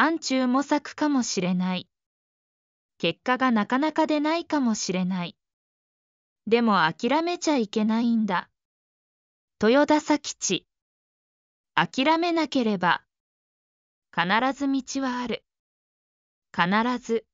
暗中模索かもしれない。結果がなかなか出ないかもしれない。でも諦めちゃいけないんだ。豊田佐吉。諦めなければ、必ず道はある。必ず。